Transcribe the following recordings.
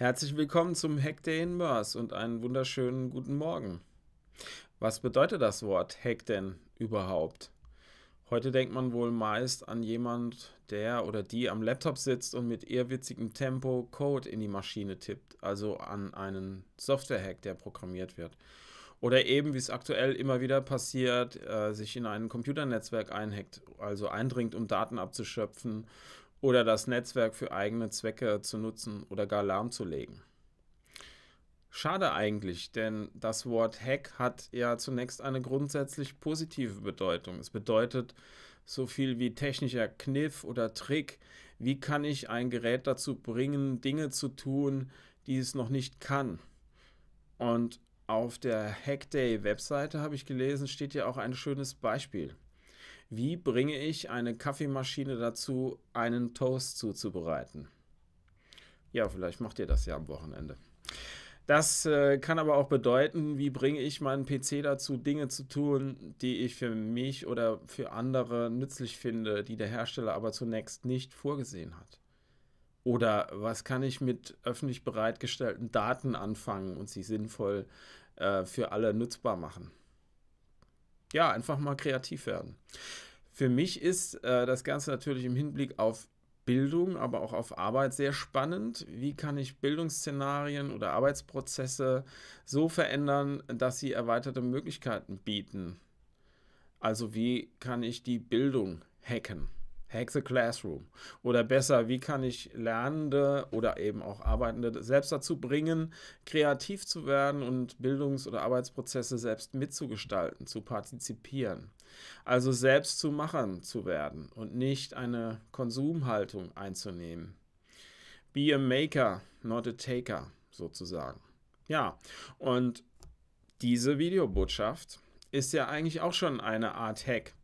Herzlich willkommen zum Hack Day in Mörs und einen wunderschönen guten Morgen. Was bedeutet das Wort Hack denn überhaupt? Heute denkt man wohl meist an jemand, der oder die am Laptop sitzt und mit ehrwitzigem Tempo Code in die Maschine tippt, also an einen Software-Hack, der programmiert wird. Oder eben, wie es aktuell immer wieder passiert, äh, sich in ein Computernetzwerk einhackt, also eindringt, um Daten abzuschöpfen oder das Netzwerk für eigene Zwecke zu nutzen oder gar lahmzulegen. Schade eigentlich, denn das Wort Hack hat ja zunächst eine grundsätzlich positive Bedeutung. Es bedeutet so viel wie technischer Kniff oder Trick. Wie kann ich ein Gerät dazu bringen, Dinge zu tun, die es noch nicht kann? Und auf der Hackday-Webseite habe ich gelesen, steht ja auch ein schönes Beispiel. Wie bringe ich eine Kaffeemaschine dazu, einen Toast zuzubereiten? Ja, vielleicht macht ihr das ja am Wochenende. Das äh, kann aber auch bedeuten, wie bringe ich meinen PC dazu, Dinge zu tun, die ich für mich oder für andere nützlich finde, die der Hersteller aber zunächst nicht vorgesehen hat. Oder was kann ich mit öffentlich bereitgestellten Daten anfangen und sie sinnvoll äh, für alle nutzbar machen? Ja, einfach mal kreativ werden. Für mich ist äh, das Ganze natürlich im Hinblick auf Bildung, aber auch auf Arbeit sehr spannend. Wie kann ich Bildungsszenarien oder Arbeitsprozesse so verändern, dass sie erweiterte Möglichkeiten bieten? Also wie kann ich die Bildung hacken? Hack the Classroom. Oder besser, wie kann ich Lernende oder eben auch Arbeitende selbst dazu bringen, kreativ zu werden und Bildungs- oder Arbeitsprozesse selbst mitzugestalten, zu partizipieren? Also selbst zu Machern zu werden und nicht eine Konsumhaltung einzunehmen. Be a maker, not a taker, sozusagen. Ja, und diese Videobotschaft ist ja eigentlich auch schon eine Art Hack.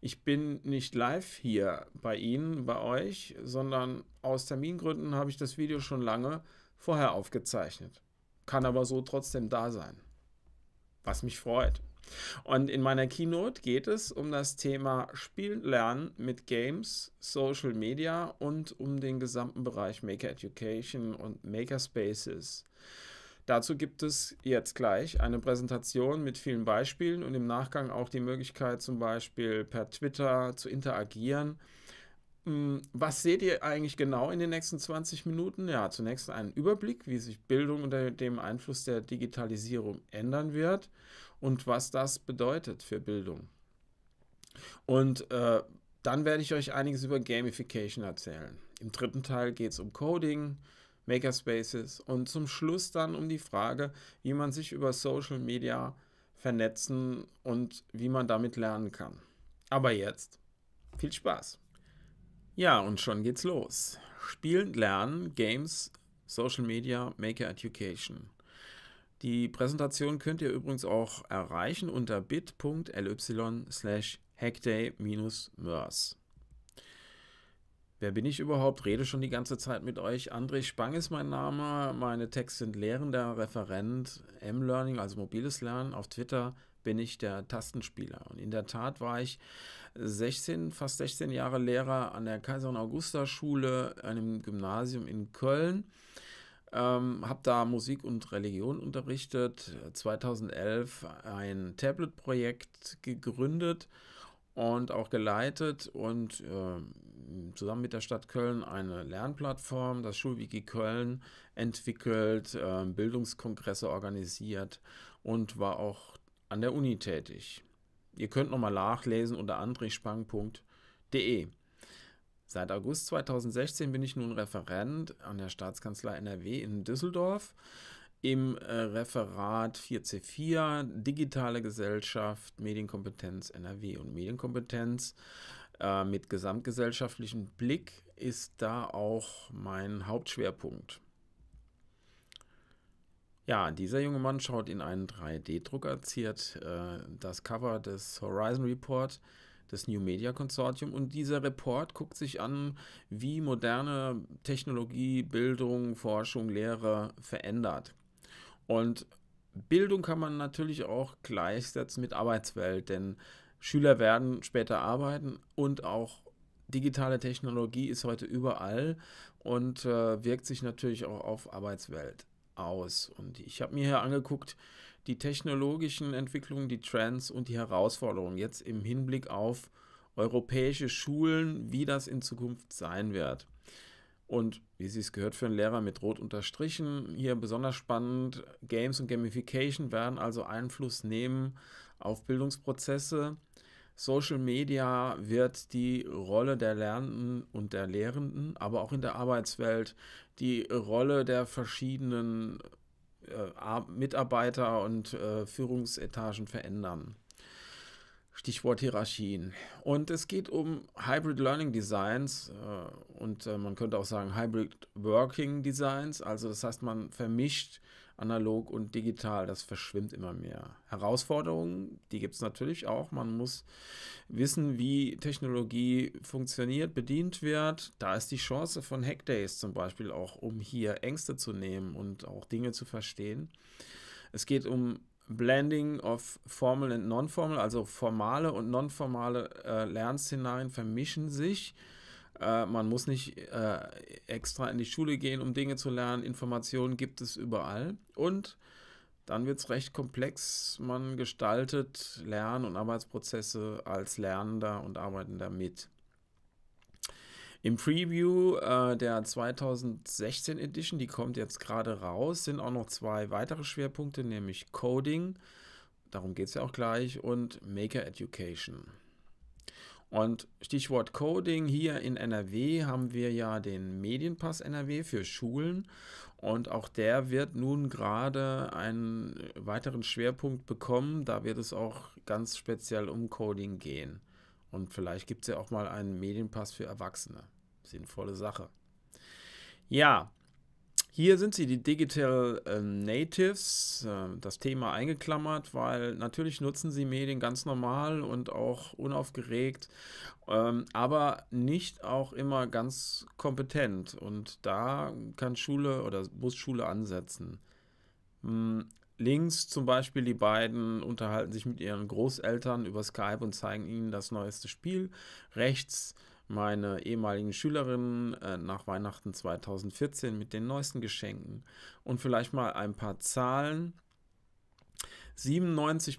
Ich bin nicht live hier bei Ihnen, bei euch, sondern aus Termingründen habe ich das Video schon lange vorher aufgezeichnet. Kann aber so trotzdem da sein. Was mich freut. Und in meiner Keynote geht es um das Thema lernen mit Games, Social Media und um den gesamten Bereich Maker Education und Makerspaces. Dazu gibt es jetzt gleich eine Präsentation mit vielen Beispielen und im Nachgang auch die Möglichkeit, zum Beispiel per Twitter zu interagieren. Hm, was seht ihr eigentlich genau in den nächsten 20 Minuten? Ja, zunächst einen Überblick, wie sich Bildung unter dem Einfluss der Digitalisierung ändern wird und was das bedeutet für Bildung. Und äh, dann werde ich euch einiges über Gamification erzählen. Im dritten Teil geht es um Coding, Makerspaces und zum Schluss dann um die Frage, wie man sich über Social Media vernetzen und wie man damit lernen kann. Aber jetzt viel Spaß. Ja, und schon geht's los. Spielen, Lernen, Games, Social Media, Maker Education. Die Präsentation könnt ihr übrigens auch erreichen unter bit.ly slash hackday-mers. Wer bin ich überhaupt? Rede schon die ganze Zeit mit euch. André Spang ist mein Name. Meine Texte sind lehrender Referent M-Learning, also mobiles Lernen. Auf Twitter bin ich der Tastenspieler. Und in der Tat war ich 16, fast 16 Jahre Lehrer an der Kaiserin Augusta Schule, einem Gymnasium in Köln. Ähm, habe da Musik und Religion unterrichtet, 2011 ein Tablet-Projekt gegründet und auch geleitet und äh, zusammen mit der Stadt Köln eine Lernplattform, das Schulwiki Köln, entwickelt, äh, Bildungskongresse organisiert und war auch an der Uni tätig. Ihr könnt nochmal nachlesen unter andrichspang.de. Seit August 2016 bin ich nun Referent an der Staatskanzlei NRW in Düsseldorf im äh, Referat 4C4 Digitale Gesellschaft, Medienkompetenz NRW und Medienkompetenz äh, mit gesamtgesellschaftlichem Blick ist da auch mein Hauptschwerpunkt. Ja, dieser junge Mann schaut in einen 3D-Drucker, ziert äh, das Cover des Horizon Report das New Media Consortium. Und dieser Report guckt sich an, wie moderne Technologie, Bildung, Forschung, Lehre verändert. Und Bildung kann man natürlich auch gleichsetzen mit Arbeitswelt, denn Schüler werden später arbeiten und auch digitale Technologie ist heute überall und äh, wirkt sich natürlich auch auf Arbeitswelt aus. Und ich habe mir hier angeguckt, die technologischen Entwicklungen, die Trends und die Herausforderungen jetzt im Hinblick auf europäische Schulen, wie das in Zukunft sein wird. Und wie Sie es gehört für einen Lehrer mit Rot unterstrichen, hier besonders spannend, Games und Gamification werden also Einfluss nehmen auf Bildungsprozesse. Social Media wird die Rolle der Lernenden und der Lehrenden, aber auch in der Arbeitswelt die Rolle der verschiedenen äh, Mitarbeiter und äh, Führungsetagen verändern. Stichwort Hierarchien. Und es geht um Hybrid Learning Designs äh, und man könnte auch sagen Hybrid Working Designs. Also das heißt, man vermischt analog und digital, das verschwimmt immer mehr. Herausforderungen, die gibt es natürlich auch. Man muss wissen, wie Technologie funktioniert, bedient wird. Da ist die Chance von Hackdays zum Beispiel auch, um hier Ängste zu nehmen und auch Dinge zu verstehen. Es geht um Blending of Formal and Non-Formal, also formale und non-formale äh, Lernszenarien vermischen sich. Äh, man muss nicht äh, extra in die Schule gehen, um Dinge zu lernen. Informationen gibt es überall. Und dann wird es recht komplex. Man gestaltet Lern- und Arbeitsprozesse als Lernender und Arbeitender mit. Im Preview äh, der 2016 Edition, die kommt jetzt gerade raus, sind auch noch zwei weitere Schwerpunkte, nämlich Coding, darum geht es ja auch gleich, und Maker Education. Und Stichwort Coding, hier in NRW haben wir ja den Medienpass NRW für Schulen und auch der wird nun gerade einen weiteren Schwerpunkt bekommen. Da wird es auch ganz speziell um Coding gehen. Und vielleicht gibt es ja auch mal einen Medienpass für Erwachsene. Sinnvolle Sache. Ja, hier sind sie, die Digital äh, Natives, äh, das Thema eingeklammert, weil natürlich nutzen sie Medien ganz normal und auch unaufgeregt, ähm, aber nicht auch immer ganz kompetent. Und da kann Schule oder muss Schule ansetzen. Hm, links zum Beispiel, die beiden unterhalten sich mit ihren Großeltern über Skype und zeigen ihnen das neueste Spiel. Rechts meine ehemaligen Schülerinnen äh, nach Weihnachten 2014 mit den neuesten Geschenken und vielleicht mal ein paar Zahlen. 97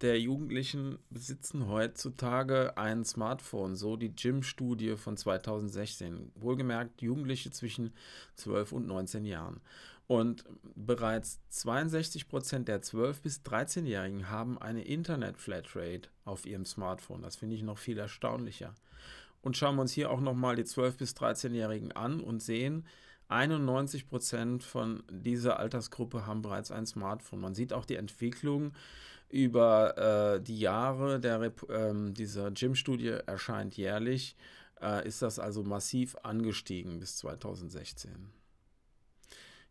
der Jugendlichen besitzen heutzutage ein Smartphone, so die Gym-Studie von 2016. Wohlgemerkt Jugendliche zwischen 12 und 19 Jahren. Und bereits 62 der 12- bis 13-Jährigen haben eine Internet-Flatrate auf ihrem Smartphone. Das finde ich noch viel erstaunlicher. Und schauen wir uns hier auch nochmal die 12- bis 13-Jährigen an und sehen, 91 Prozent von dieser Altersgruppe haben bereits ein Smartphone. Man sieht auch die Entwicklung über äh, die Jahre. Der, äh, dieser Gym-Studie erscheint jährlich. Äh, ist das also massiv angestiegen bis 2016.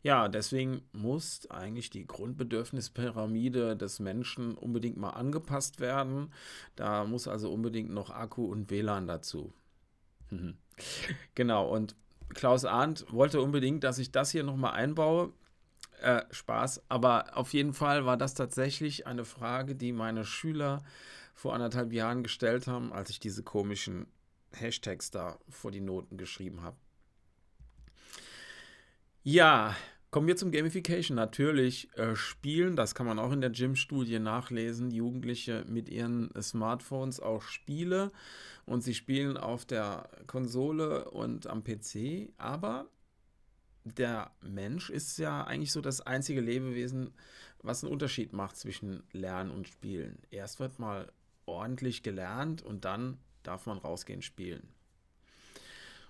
Ja, deswegen muss eigentlich die Grundbedürfnispyramide des Menschen unbedingt mal angepasst werden. Da muss also unbedingt noch Akku und WLAN dazu. Mhm. genau, und Klaus Arndt wollte unbedingt, dass ich das hier nochmal einbaue. Äh, Spaß, aber auf jeden Fall war das tatsächlich eine Frage, die meine Schüler vor anderthalb Jahren gestellt haben, als ich diese komischen Hashtags da vor die Noten geschrieben habe. Ja, kommen wir zum Gamification. Natürlich äh, spielen, das kann man auch in der Gym-Studie nachlesen, Jugendliche mit ihren Smartphones auch Spiele und sie spielen auf der Konsole und am PC, aber der Mensch ist ja eigentlich so das einzige Lebewesen, was einen Unterschied macht zwischen Lernen und Spielen. Erst wird mal ordentlich gelernt und dann darf man rausgehen spielen.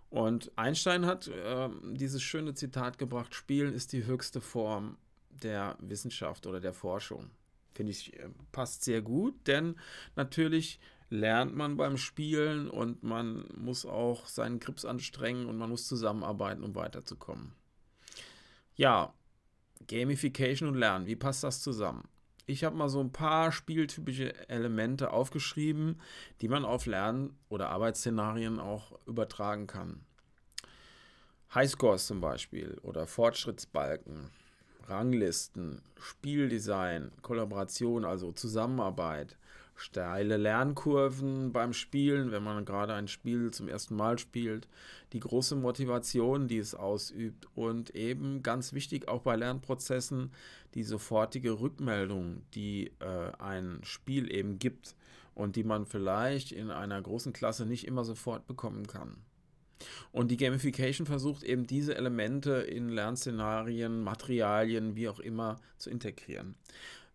Und Einstein hat äh, dieses schöne Zitat gebracht, Spielen ist die höchste Form der Wissenschaft oder der Forschung. Finde ich, äh, passt sehr gut, denn natürlich lernt man beim Spielen und man muss auch seinen Krips anstrengen und man muss zusammenarbeiten, um weiterzukommen. Ja, Gamification und Lernen, wie passt das zusammen? ich habe mal so ein paar spieltypische Elemente aufgeschrieben, die man auf Lern- oder Arbeitsszenarien auch übertragen kann. Highscores zum Beispiel oder Fortschrittsbalken, Ranglisten, Spieldesign, Kollaboration, also Zusammenarbeit, steile Lernkurven beim Spielen, wenn man gerade ein Spiel zum ersten Mal spielt, die große Motivation, die es ausübt und eben ganz wichtig auch bei Lernprozessen die sofortige Rückmeldung, die äh, ein Spiel eben gibt und die man vielleicht in einer großen Klasse nicht immer sofort bekommen kann. Und die Gamification versucht eben diese Elemente in Lernszenarien, Materialien, wie auch immer zu integrieren.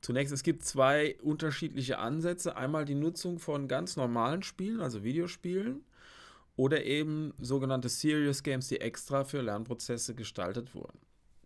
Zunächst, es gibt zwei unterschiedliche Ansätze. Einmal die Nutzung von ganz normalen Spielen, also Videospielen, oder eben sogenannte Serious Games, die extra für Lernprozesse gestaltet wurden.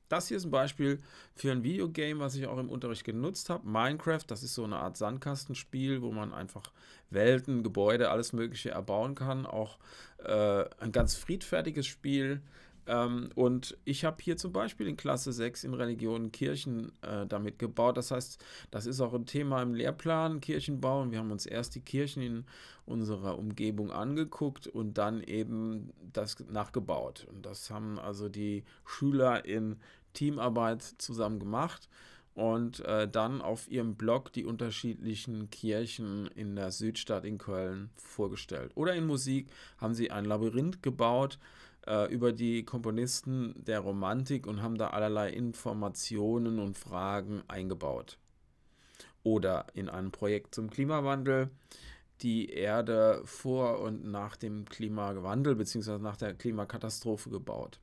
Das hier ist ein Beispiel für ein Videogame, was ich auch im Unterricht genutzt habe. Minecraft, das ist so eine Art Sandkastenspiel, wo man einfach Welten, Gebäude, alles Mögliche erbauen kann. Auch äh, ein ganz friedfertiges Spiel, ähm, und ich habe hier zum Beispiel in Klasse 6 in Religionen Kirchen äh, damit gebaut. Das heißt, das ist auch ein Thema im Lehrplan, Kirchenbau. Und wir haben uns erst die Kirchen in unserer Umgebung angeguckt und dann eben das nachgebaut. Und das haben also die Schüler in Teamarbeit zusammen gemacht und äh, dann auf ihrem Blog die unterschiedlichen Kirchen in der Südstadt in Köln vorgestellt. Oder in Musik haben sie ein Labyrinth gebaut äh, über die Komponisten der Romantik und haben da allerlei Informationen und Fragen eingebaut. Oder in einem Projekt zum Klimawandel die Erde vor und nach dem Klimawandel bzw. nach der Klimakatastrophe gebaut.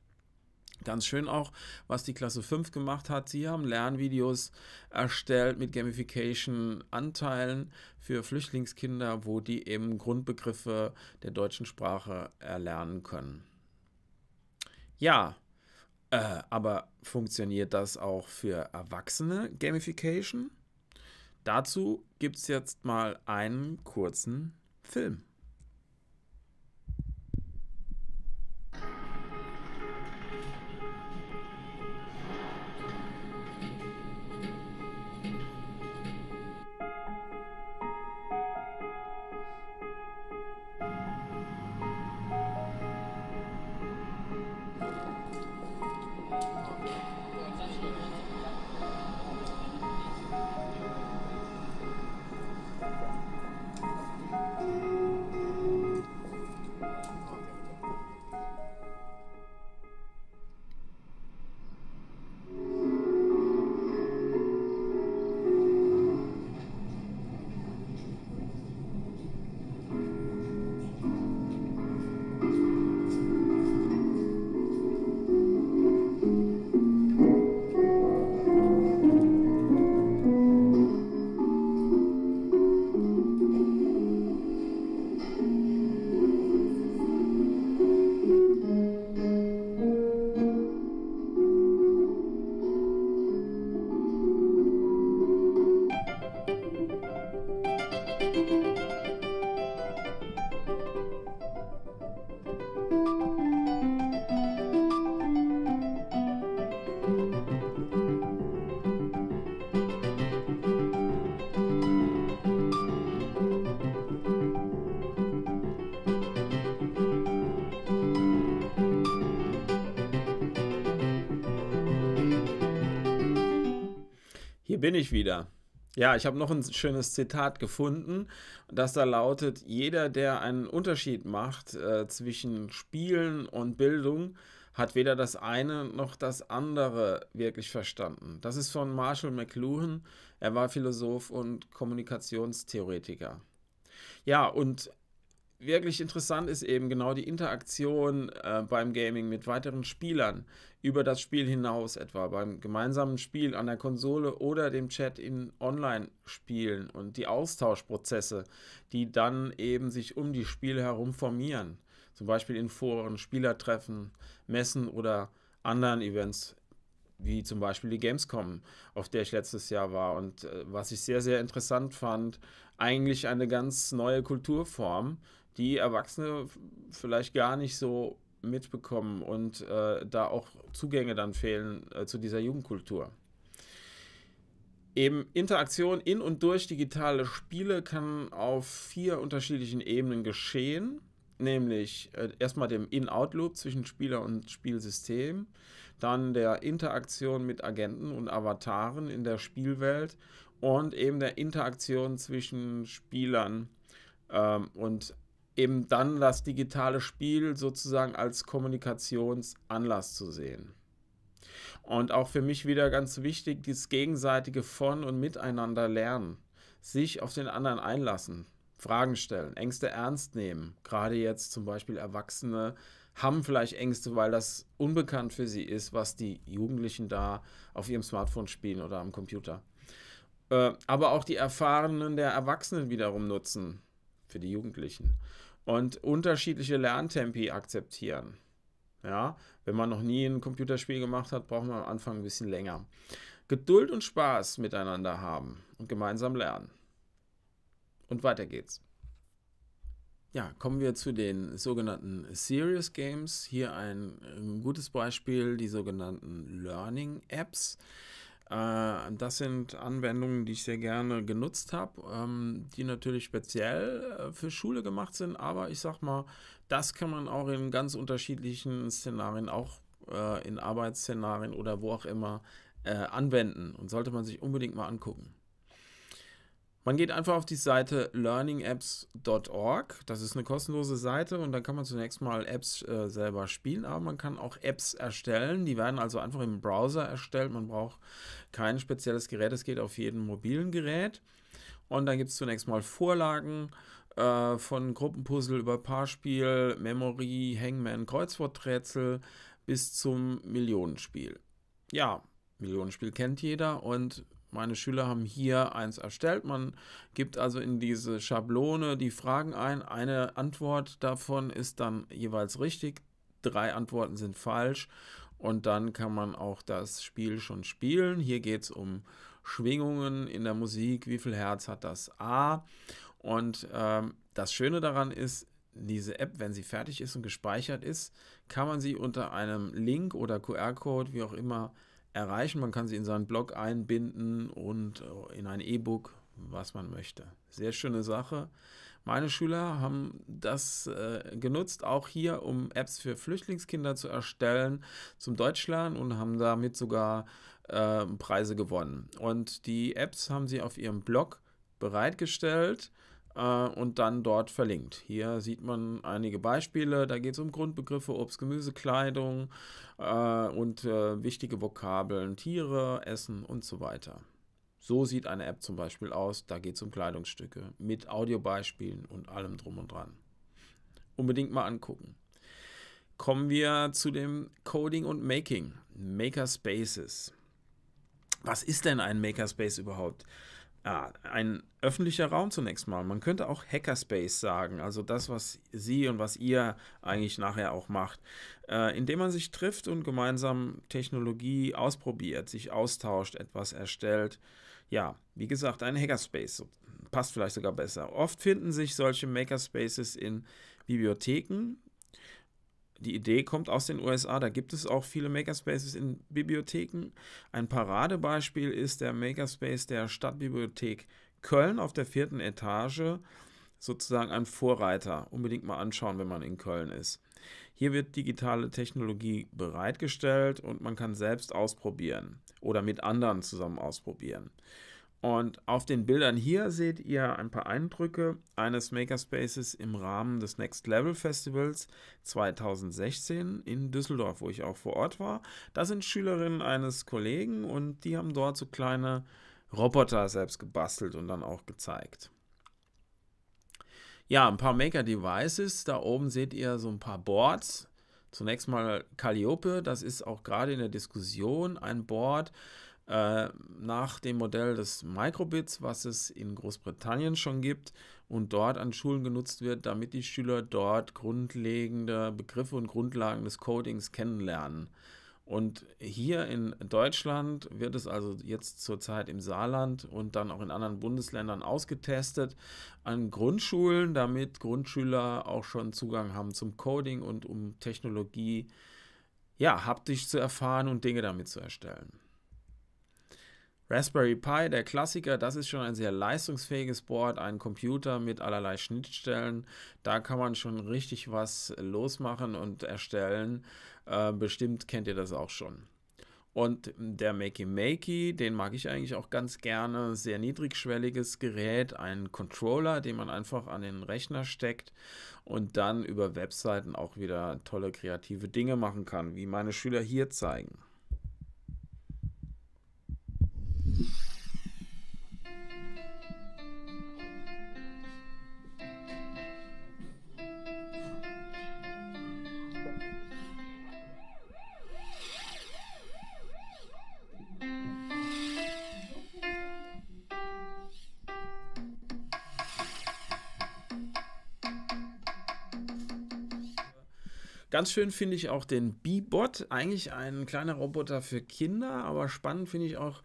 Ganz schön auch, was die Klasse 5 gemacht hat. Sie haben Lernvideos erstellt mit Gamification-Anteilen für Flüchtlingskinder, wo die eben Grundbegriffe der deutschen Sprache erlernen können. Ja, äh, aber funktioniert das auch für Erwachsene Gamification? Dazu gibt es jetzt mal einen kurzen Film. Hier bin ich wieder. Ja, ich habe noch ein schönes Zitat gefunden, das da lautet, jeder, der einen Unterschied macht äh, zwischen Spielen und Bildung, hat weder das eine noch das andere wirklich verstanden. Das ist von Marshall McLuhan. Er war Philosoph und Kommunikationstheoretiker. Ja, und wirklich interessant ist eben genau die Interaktion äh, beim Gaming mit weiteren Spielern über das Spiel hinaus, etwa beim gemeinsamen Spiel an der Konsole oder dem Chat in Online-Spielen und die Austauschprozesse, die dann eben sich um die Spiele herum formieren, zum Beispiel in Foren, Spielertreffen, Messen oder anderen Events wie zum Beispiel die Gamescom, auf der ich letztes Jahr war und äh, was ich sehr, sehr interessant fand, eigentlich eine ganz neue Kulturform, die Erwachsene vielleicht gar nicht so mitbekommen und äh, da auch Zugänge dann fehlen äh, zu dieser Jugendkultur. Eben Interaktion in und durch digitale Spiele kann auf vier unterschiedlichen Ebenen geschehen, nämlich äh, erstmal dem In-Out-Loop zwischen Spieler und Spielsystem, dann der Interaktion mit Agenten und Avataren in der Spielwelt und eben der Interaktion zwischen Spielern ähm, und eben dann das digitale Spiel sozusagen als Kommunikationsanlass zu sehen. Und auch für mich wieder ganz wichtig, dieses gegenseitige von und miteinander lernen, sich auf den anderen einlassen, Fragen stellen, Ängste ernst nehmen. Gerade jetzt zum Beispiel Erwachsene haben vielleicht Ängste, weil das unbekannt für sie ist, was die Jugendlichen da auf ihrem Smartphone spielen oder am Computer. Äh, aber auch die Erfahrenen der Erwachsenen wiederum nutzen für die Jugendlichen und unterschiedliche Lerntempi akzeptieren. Ja, wenn man noch nie ein Computerspiel gemacht hat, braucht man am Anfang ein bisschen länger. Geduld und Spaß miteinander haben und gemeinsam lernen. Und weiter geht's. Ja, kommen wir zu den sogenannten Serious Games. Hier ein, ein gutes Beispiel, die sogenannten Learning Apps. Äh, das sind Anwendungen, die ich sehr gerne genutzt habe, ähm, die natürlich speziell äh, für Schule gemacht sind, aber ich sag mal, das kann man auch in ganz unterschiedlichen Szenarien, auch äh, in Arbeitsszenarien oder wo auch immer, anwenden und sollte man sich unbedingt mal angucken. Man geht einfach auf die Seite learningapps.org. Das ist eine kostenlose Seite und dann kann man zunächst mal Apps äh, selber spielen, aber man kann auch Apps erstellen. Die werden also einfach im Browser erstellt. Man braucht kein spezielles Gerät. Es geht auf jedem mobilen Gerät. Und dann gibt es zunächst mal Vorlagen äh, von Gruppenpuzzle über Paarspiel, Memory, Hangman, Kreuzworträtsel bis zum Millionenspiel. Ja, Millionenspiel kennt jeder und meine Schüler haben hier eins erstellt. Man gibt also in diese Schablone die Fragen ein. Eine Antwort davon ist dann jeweils richtig. Drei Antworten sind falsch. Und dann kann man auch das Spiel schon spielen. Hier geht es um Schwingungen in der Musik. Wie viel Herz hat das A? Und ähm, das Schöne daran ist, diese App, wenn sie fertig ist und gespeichert ist, kann man sie unter einem Link oder QR-Code, wie auch immer, erreichen. Man kann sie in seinen Blog einbinden und äh, in ein E-Book, was man möchte. Sehr schöne Sache. Meine Schüler haben das äh, genutzt, auch hier, um Apps für Flüchtlingskinder zu erstellen zum Deutschlernen und haben damit sogar äh, Preise gewonnen. Und die Apps haben sie auf ihrem Blog bereitgestellt äh, und dann dort verlinkt. Hier sieht man einige Beispiele. Da geht es um Grundbegriffe, Obst, Gemüse, Kleidung äh, und äh, wichtige Vokabeln, Tiere, Essen und so weiter. So sieht eine App zum Beispiel aus. Da geht es um Kleidungsstücke mit Audiobeispielen und allem drum und dran. Unbedingt mal angucken. Kommen wir zu dem Coding und Making. Makerspaces. Was ist denn ein Makerspace überhaupt? ja, ein öffentlicher Raum zunächst mal. Man könnte auch Hackerspace sagen, also das, was Sie und was ihr eigentlich nachher auch macht, äh, indem man sich trifft und gemeinsam Technologie ausprobiert, sich austauscht, etwas erstellt. Ja, wie gesagt, ein Hackerspace passt vielleicht sogar besser. Oft finden sich solche Makerspaces in Bibliotheken, die Idee kommt aus den USA. Da gibt es auch viele Makerspaces in Bibliotheken. Ein Paradebeispiel ist der Makerspace der Stadtbibliothek Köln auf der vierten Etage. Sozusagen ein Vorreiter. Unbedingt mal anschauen, wenn man in Köln ist. Hier wird digitale Technologie bereitgestellt und man kann selbst ausprobieren oder mit anderen zusammen ausprobieren. Und auf den Bildern hier seht ihr ein paar Eindrücke eines Makerspaces im Rahmen des Next Level Festivals 2016 in Düsseldorf, wo ich auch vor Ort war. Das sind Schülerinnen eines Kollegen und die haben dort so kleine Roboter selbst gebastelt und dann auch gezeigt. Ja, ein paar Maker Devices. Da oben seht ihr so ein paar Boards. Zunächst mal Calliope, das ist auch gerade in der Diskussion ein Board, äh, nach dem Modell des Microbits, was es in Großbritannien schon gibt und dort an Schulen genutzt wird, damit die Schüler dort grundlegende Begriffe und Grundlagen des Codings kennenlernen. Und hier in Deutschland wird es also jetzt zurzeit im Saarland und dann auch in anderen Bundesländern ausgetestet an Grundschulen, damit Grundschüler auch schon Zugang haben zum Coding und um Technologie ja, haptisch zu erfahren und Dinge damit zu erstellen. Raspberry Pi, der Klassiker, das ist schon ein sehr leistungsfähiges Board, ein Computer mit allerlei Schnittstellen. Da kann man schon richtig was losmachen und erstellen. Äh, bestimmt kennt ihr das auch schon. Und der Makey Makey, den mag ich eigentlich auch ganz gerne. Sehr niedrigschwelliges Gerät, ein Controller, den man einfach an den Rechner steckt und dann über Webseiten auch wieder tolle kreative Dinge machen kann, wie meine Schüler hier zeigen. Ganz schön finde ich auch den B-Bot, eigentlich ein kleiner Roboter für Kinder, aber spannend finde ich auch,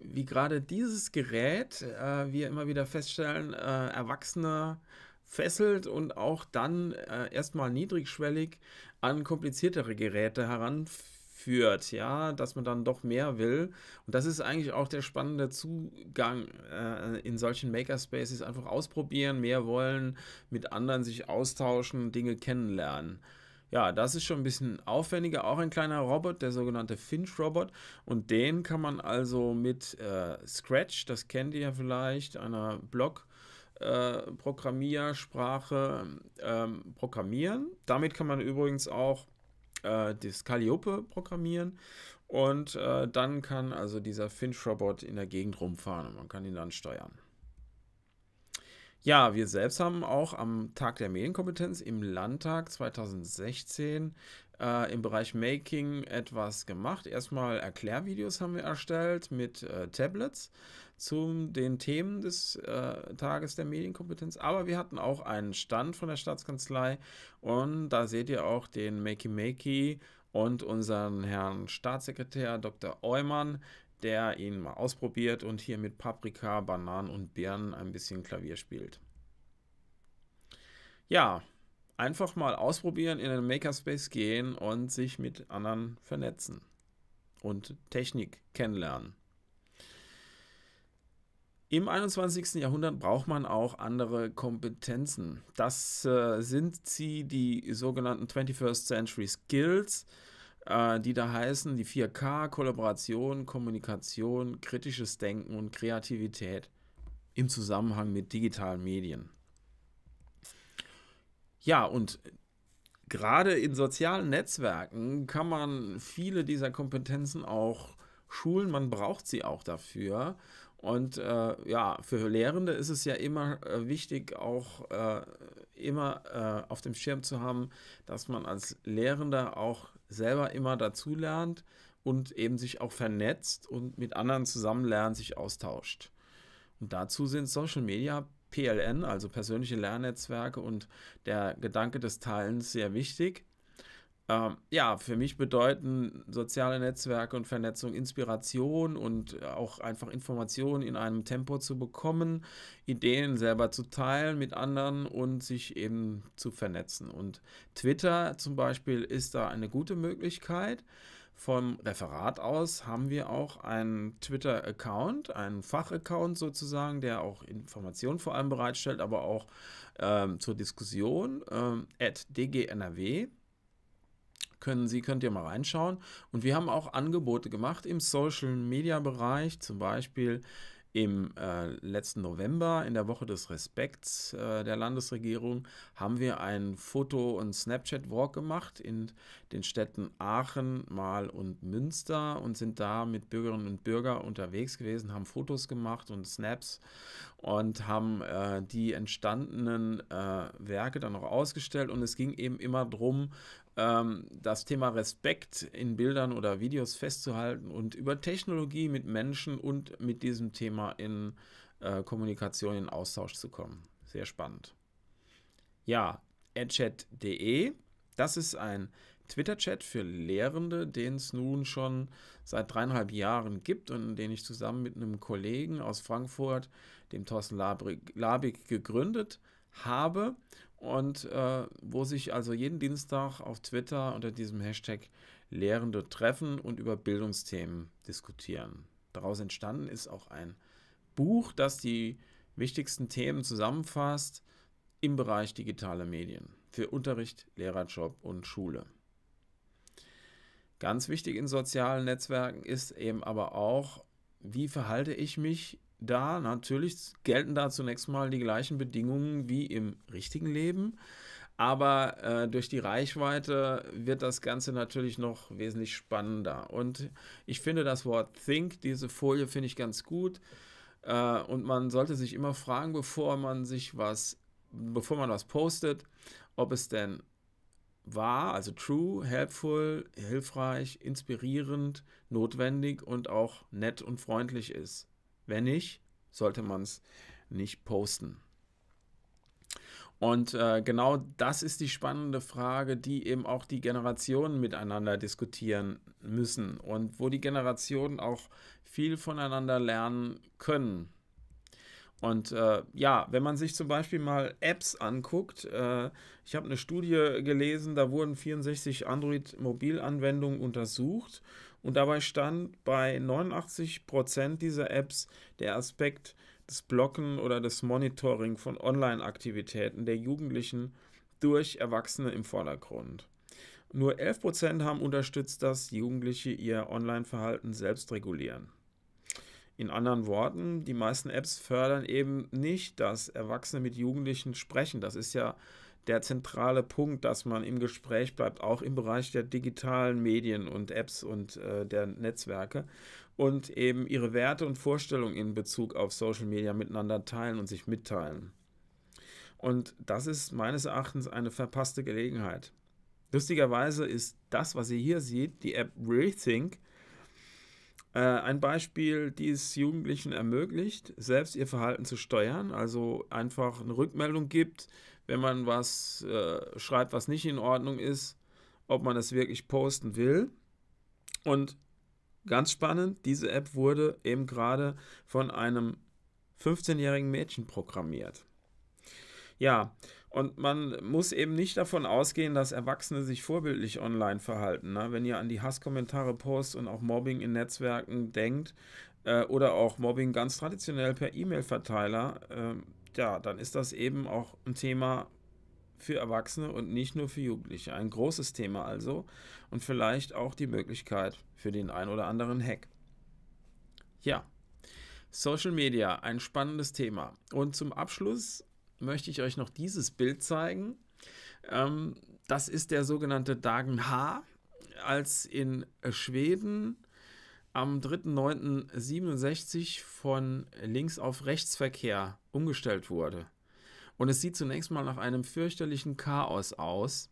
wie gerade dieses Gerät, äh, wir immer wieder feststellen, äh, Erwachsene fesselt und auch dann äh, erstmal niedrigschwellig an kompliziertere Geräte heranführt, ja, dass man dann doch mehr will. Und das ist eigentlich auch der spannende Zugang äh, in solchen Makerspaces, einfach ausprobieren, mehr wollen, mit anderen sich austauschen, Dinge kennenlernen. Ja, das ist schon ein bisschen aufwendiger, auch ein kleiner Robot, der sogenannte Finch-Robot. Und den kann man also mit äh, Scratch, das kennt ihr ja vielleicht, einer Block- äh, Programmiersprache ähm, programmieren. Damit kann man übrigens auch äh, das Calliope programmieren und äh, dann kann also dieser Finch-Robot in der Gegend rumfahren und man kann ihn dann steuern. Ja, wir selbst haben auch am Tag der Medienkompetenz im Landtag 2016 äh, im Bereich Making etwas gemacht. Erstmal Erklärvideos haben wir erstellt mit äh, Tablets zu den Themen des äh, Tages der Medienkompetenz. Aber wir hatten auch einen Stand von der Staatskanzlei und da seht ihr auch den Makey Makey und unseren Herrn Staatssekretär Dr. Eumann der ihn mal ausprobiert und hier mit Paprika, Bananen und Birnen ein bisschen Klavier spielt. Ja, einfach mal ausprobieren, in den Makerspace gehen und sich mit anderen vernetzen und Technik kennenlernen. Im 21. Jahrhundert braucht man auch andere Kompetenzen. Das äh, sind sie, die sogenannten 21st Century Skills äh, die da heißen die 4K, Kollaboration, Kommunikation, kritisches Denken und Kreativität im Zusammenhang mit digitalen Medien. Ja, und gerade in sozialen Netzwerken kann man viele dieser Kompetenzen auch schulen, man braucht sie auch dafür. Und äh, ja, für Lehrende ist es ja immer äh, wichtig, auch äh, immer äh, auf dem Schirm zu haben, dass man als Lehrender auch selber immer dazulernt und eben sich auch vernetzt und mit anderen zusammen lernt, sich austauscht. Und dazu sind Social Media, PLN, also persönliche Lernnetzwerke und der Gedanke des Teilens sehr wichtig ähm, ja, für mich bedeuten soziale Netzwerke und Vernetzung Inspiration und auch einfach Informationen in einem Tempo zu bekommen, Ideen selber zu teilen mit anderen und sich eben zu vernetzen. Und Twitter zum Beispiel ist da eine gute Möglichkeit. Vom Referat aus haben wir auch einen Twitter-Account, einen Fachaccount sozusagen, der auch Informationen vor allem bereitstellt, aber auch ähm, zur Diskussion, ähm, at dgnrw können Sie, könnt ihr mal reinschauen. Und wir haben auch Angebote gemacht im Social-Media-Bereich, zum Beispiel im äh, letzten November, in der Woche des Respekts äh, der Landesregierung, haben wir einen Foto- und Snapchat-Walk gemacht in den Städten Aachen, Mahl und Münster und sind da mit Bürgerinnen und Bürgern unterwegs gewesen, haben Fotos gemacht und Snaps und haben äh, die entstandenen äh, Werke dann noch ausgestellt. Und es ging eben immer darum, ähm, das Thema Respekt in Bildern oder Videos festzuhalten und über Technologie mit Menschen und mit diesem Thema in äh, Kommunikation, in Austausch zu kommen. Sehr spannend. Ja, edchat.de, das ist ein Twitter-Chat für Lehrende, den es nun schon seit dreieinhalb Jahren gibt und den ich zusammen mit einem Kollegen aus Frankfurt, dem Thorsten Labig gegründet habe und äh, wo sich also jeden Dienstag auf Twitter unter diesem Hashtag Lehrende treffen und über Bildungsthemen diskutieren. Daraus entstanden ist auch ein Buch, das die wichtigsten Themen zusammenfasst im Bereich digitale Medien für Unterricht, Lehrerjob und Schule. Ganz wichtig in sozialen Netzwerken ist eben aber auch, wie verhalte ich mich da natürlich gelten da zunächst mal die gleichen Bedingungen wie im richtigen Leben. Aber äh, durch die Reichweite wird das Ganze natürlich noch wesentlich spannender. Und ich finde das Wort Think, diese Folie finde ich ganz gut. Äh, und man sollte sich immer fragen, bevor man sich was, bevor man was postet, ob es denn wahr, also true, helpful, hilfreich, inspirierend, notwendig und auch nett und freundlich ist. Wenn nicht, sollte man es nicht posten. Und äh, genau das ist die spannende Frage, die eben auch die Generationen miteinander diskutieren müssen und wo die Generationen auch viel voneinander lernen können. Und äh, ja, wenn man sich zum Beispiel mal Apps anguckt, äh, ich habe eine Studie gelesen, da wurden 64 Android-Mobilanwendungen untersucht und dabei stand bei 89% dieser Apps der Aspekt des Blocken oder des Monitoring von Online-Aktivitäten der Jugendlichen durch Erwachsene im Vordergrund. Nur 11% haben unterstützt, dass Jugendliche ihr Online-Verhalten selbst regulieren. In anderen Worten, die meisten Apps fördern eben nicht, dass Erwachsene mit Jugendlichen sprechen. Das ist ja der zentrale Punkt, dass man im Gespräch bleibt, auch im Bereich der digitalen Medien und Apps und äh, der Netzwerke und eben ihre Werte und Vorstellungen in Bezug auf Social Media miteinander teilen und sich mitteilen. Und das ist meines Erachtens eine verpasste Gelegenheit. Lustigerweise ist das, was ihr hier seht, die App Rethink, äh, ein Beispiel, die es Jugendlichen ermöglicht, selbst ihr Verhalten zu steuern, also einfach eine Rückmeldung gibt, wenn man was äh, schreibt, was nicht in Ordnung ist, ob man es wirklich posten will. Und ganz spannend, diese App wurde eben gerade von einem 15-jährigen Mädchen programmiert. Ja, und man muss eben nicht davon ausgehen, dass Erwachsene sich vorbildlich online verhalten. Ne? Wenn ihr an die Hasskommentare Posts und auch Mobbing in Netzwerken denkt äh, oder auch Mobbing ganz traditionell per E-Mail-Verteiler, äh, ja, dann ist das eben auch ein Thema für Erwachsene und nicht nur für Jugendliche. Ein großes Thema also und vielleicht auch die Möglichkeit für den ein oder anderen Hack. Ja, Social Media, ein spannendes Thema. Und zum Abschluss möchte ich euch noch dieses Bild zeigen. Ähm, das ist der sogenannte Dagen H, als in Schweden am 3.9.67 von Links- auf Rechtsverkehr umgestellt wurde. Und es sieht zunächst mal nach einem fürchterlichen Chaos aus,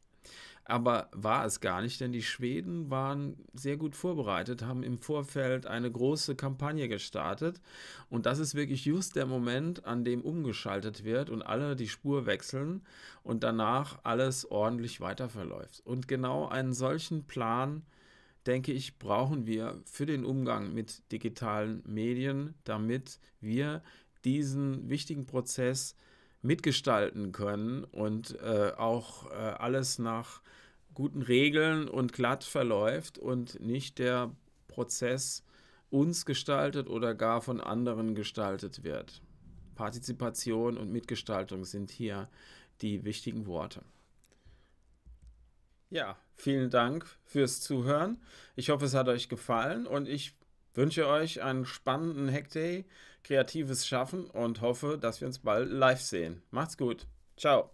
aber war es gar nicht, denn die Schweden waren sehr gut vorbereitet, haben im Vorfeld eine große Kampagne gestartet und das ist wirklich just der Moment, an dem umgeschaltet wird und alle die Spur wechseln und danach alles ordentlich weiter verläuft. Und genau einen solchen Plan äh, denke ich, brauchen wir für den Umgang mit digitalen Medien, damit wir diesen wichtigen Prozess mitgestalten können und äh, auch äh, alles nach guten Regeln und glatt verläuft und nicht der Prozess uns gestaltet oder gar von anderen gestaltet wird. Partizipation und Mitgestaltung sind hier die wichtigen Worte. Ja, vielen Dank fürs Zuhören. Ich hoffe, es hat euch gefallen und ich wünsche euch einen spannenden Hackday, kreatives Schaffen und hoffe, dass wir uns bald live sehen. Macht's gut. Ciao.